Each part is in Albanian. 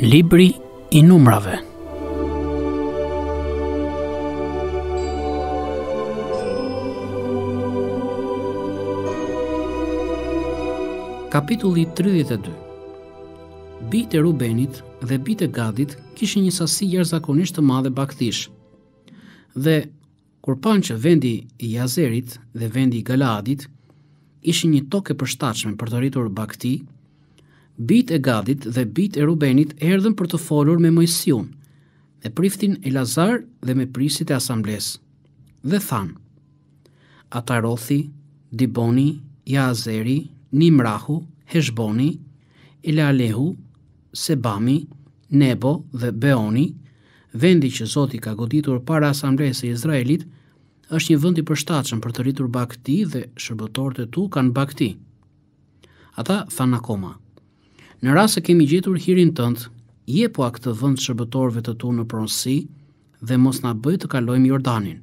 Libri i numrave Kapitulli 32 Bitë e Rubenit dhe bitë e Gadit kishin një sasi jarëzakonisht të madhe bakthish. Dhe kur panë që vendi i Jazerit dhe vendi i Galadit ishin një tokë e përshtatshme për të rritur bakti, Bit e Gadit dhe bit e Rubenit erdhen për të folur me Mojsiun, me priftin Elazar dhe me prisit e asambles, dhe than, Atarothi, Diboni, Jazeri, Nimrahu, Heshboni, Elalehu, Sebami, Nebo dhe Beoni, vendi që Zoti ka goditur para asambles e Izraelit, është një vëndi për shtachën për të rritur bakti dhe shërbëtorët e tu kanë bakti. Ata than akoma, Në rrasë se kemi gjetur hirin tëndë, je po a këtë vënd shërbetorve të tu në pronsi dhe mos nga bëjt të kalojmë Jordanin.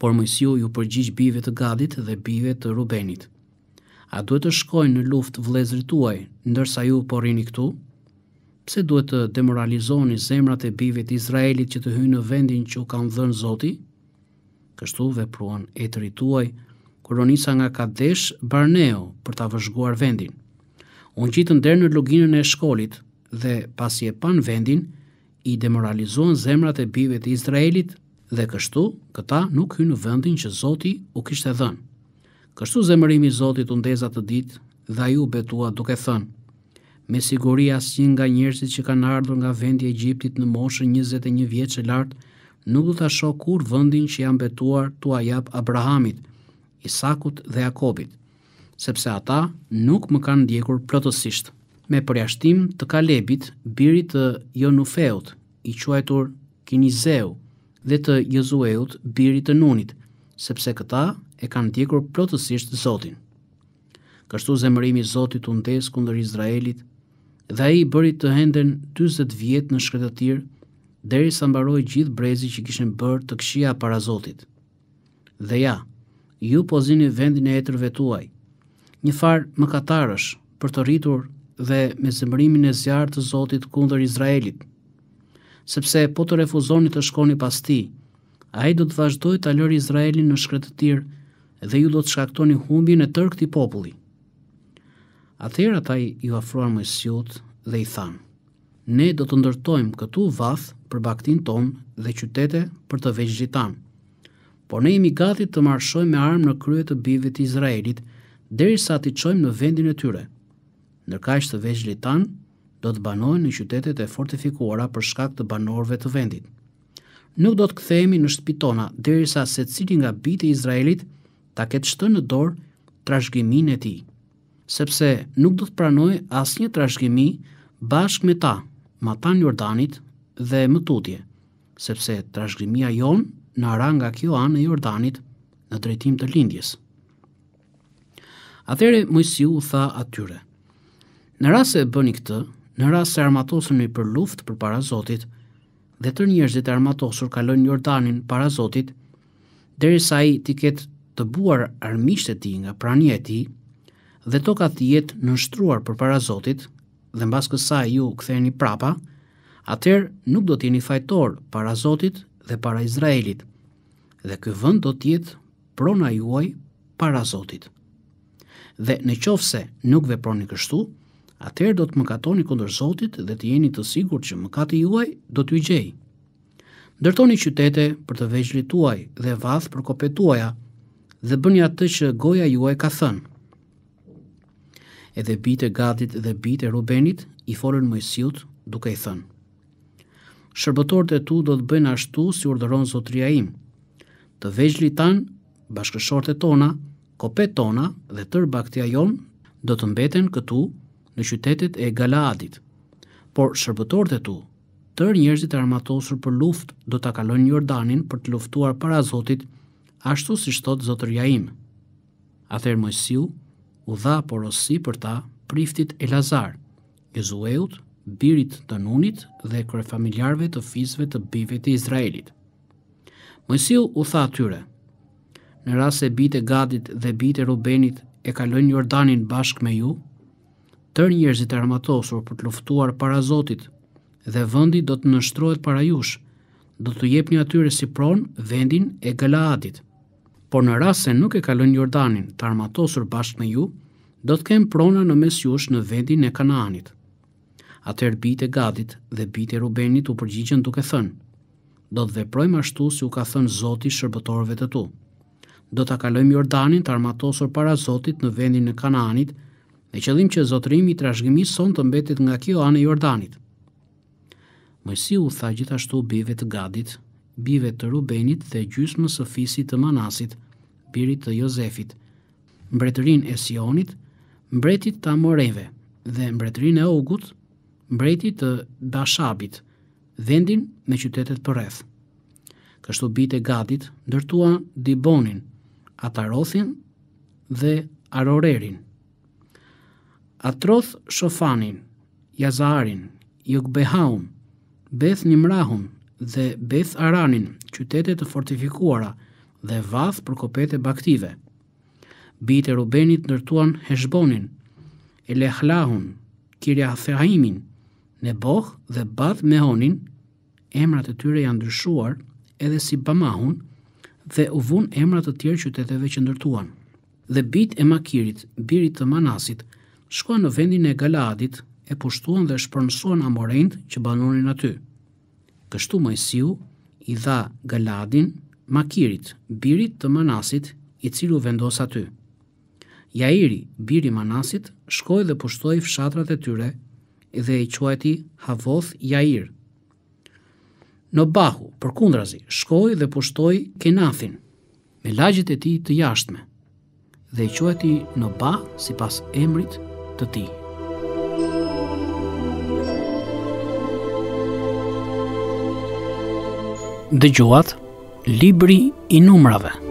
Por mësiu ju përgjish bive të gadit dhe bive të rubenit. A duhet të shkojnë në luft vlezri tuaj, ndërsa ju porini këtu? Pse duhet të demoralizoni zemrat e bive të Izraelit që të hynë në vendin që u kanë dhënë zoti? Kështu vepruan e të rituaj, kuronisa nga kadesh Barneo për ta vëzhguar vendin u ngjitën deri në loginën e shkollit dhe pasi e pan vendin i demoralizuan zemrat e bijve të Izraelit dhe kështu këta nuk hynë në vendin që Zoti u kishte dhënë. Kështu zemërimi i Zotit u ndeza të ditë dhe ai u betua duke thënë: Me siguri asnjë nga njerëzit që kanë ardhur nga vendi i Egjiptit në moshën 21 vjeç e lart nuk do ta shoh kur vendin që jam betuar tua jap Abrahamit, Isakut dhe Jakobit sepse ata nuk më kanë ndjekur plotësisht. Me përjashtim të Kalebit, birit të Jonufeut, i quajtur Kinizeu, dhe të Jozueut, birit të Nunit, sepse këta e kanë ndjekur plotësisht Zotin. Kështu zemërimi i Zotit u ndes kundër Izraelit, dhe ai i bëri të henden 40 vjet në shkretëtir, derisa mbaroi gjithë brezi që kishin bërë të këqija para Zotit. Dhe ja, ju pozini vendin e etërve tuaj, një farë më katarësh për të rritur dhe me zemërimin e zjarë të Zotit kundër Izraelit. Sepse po të refuzoni të shkoni pas ti, a i do të vazhdoj të alër Izraelin në tirë dhe ju do të shkaktoni humbi në tërk të populli. Atëherë ata ju afruar më siut dhe i thanë, ne do të ndërtojmë këtu vath për baktin ton dhe qytete për të veçgjitan. Por ne jemi gati të marshojmë me armë në krye të bivit të Izraelit, deri sa çojmë qojmë në vendin e tyre. Nërka ishtë të vejgjli tanë, do të banojnë në qytetet e fortifikuara për shkak të banorve të vendit. Nuk do të kthehemi në shpitona, deri sa se cili nga biti Izraelit ta ketë shtë në dorë trashgimin e ti, sepse nuk do të pranoj asnjë një trashgimi bashk me ta, ma ta dhe më tutje, sepse trashëgimia jonë në aranga kjo anë e jordanit në drejtim të lindjes. Atëherë Mojsiu u tha atyre: Në rast se e bëni këtë, në rast se armatosuni për luftë përpara Zotit, dhe të njerëzit e armatosur kalojnë Jordanin para Zotit, derisa ai të ketë të buar armiqtë e tij nga prania e tij, dhe toka të jetë në shtruar për para Zotit, dhe mbas kësaj ju ktheheni prapa, atëherë nuk do të jeni fajtor para Zotit dhe para Izraelit. Dhe ky vend do të jetë prona juaj para Zotit dhe në qofë se nuk veproni kështu, atëherë do të mëkatoni kundër Zotit dhe të jeni të sigur që mëkati juaj do t'ju gjej. Ndërtoni qytete për të veçlit tuaj dhe vath për kopet tuaja dhe bëni atë që goja juaj ka thënë. Edhe bitë e gadit dhe bitë e rubenit i forën mëjësijut duke i thënë. Shërbëtorët e tu do të bëjnë ashtu si urderon zotria im. Të veçlit tanë, bashkëshorët e tona, kopet tona dhe tër baktia jon do të mbeten këtu në qytetet e Galadit. Por shërbëtorët e tu, tër njerëzit e armatosur për luftë do ta kalojnë Jordanin për të luftuar para Zotit, ashtu siç thot Zotëria im. Ather Mojsiu u dha porosi për ta priftit Elazar, Jezueut, birit të Nunit dhe familjarve të fisëve të bivit të Izraelit. Mojsiu u tha atyre, në rrasë se bitë e gadit dhe bitë e rubenit e kalojnë Jordanin bashkë me ju, tërë njerëzit e armatosur për të luftuar para Zotit dhe vëndit do të nështrojt para jush, do të jep një atyre si pronë vendin e Galaadit. Por në rrasë se nuk e kalojnë Jordanin të armatosur bashkë me ju, do të kemë prona në mes jush në vendin e Kanaanit. Atër bitë e gadit dhe bitë e rubenit u përgjigjen duke thënë, do të veprojmë ashtu si u ka thënë Zoti shërbëtorëve të tu do të kalojmë Jordanin të armatosur para Zotit në vendin në Kananit, me qëllim që zotrimi i trashgimi son të mbetit nga kjo anë e Jordanit. Mësi u tha gjithashtu bive të gadit, bive të rubenit dhe gjysmës së fisit të manasit, birit të Jozefit, mbretërin e Sionit, mbretit të Amoreve dhe mbretërin e Ogut, mbretit të Bashabit, vendin me qytetet për Kështu Kështu bite gadit, ndërtuan Dibonin, Atarothin dhe Arorerin. Atroth Shofanin, Jazarin, Jogbehaun, Beth Nimrahun dhe Beth Aranin, qytetet të fortifikuara dhe vath për kopete baktive. Bit e Rubenit nërtuan Heshbonin, Elehlahun, Kirja Thehaimin, Neboh dhe Bath Mehonin, emrat e tyre janë dryshuar edhe si Bamahun, dhe u vun emrat të tjerë qyteteve që ndërtuan. Dhe bit e Makirit, birit të Manasit, shkoa në vendin e Galadit, e pushtuan dhe shpërnësuan Amorejnët që banonin aty. Kështu Mojsiu i dha Galadin, Makirit, birit të Manasit, i cilu vendos aty. Jairi, biri Manasit, shkoj dhe pushtuaj fshatrat e tyre dhe i quajti Havoth Jairë, Në bahu, për kundrazi, shkoj dhe pushtoj Kenathin, me lagjit e ti të jashtme, dhe i qua ti në ba si pas emrit të ti. Dhe gjoat, libri i numrave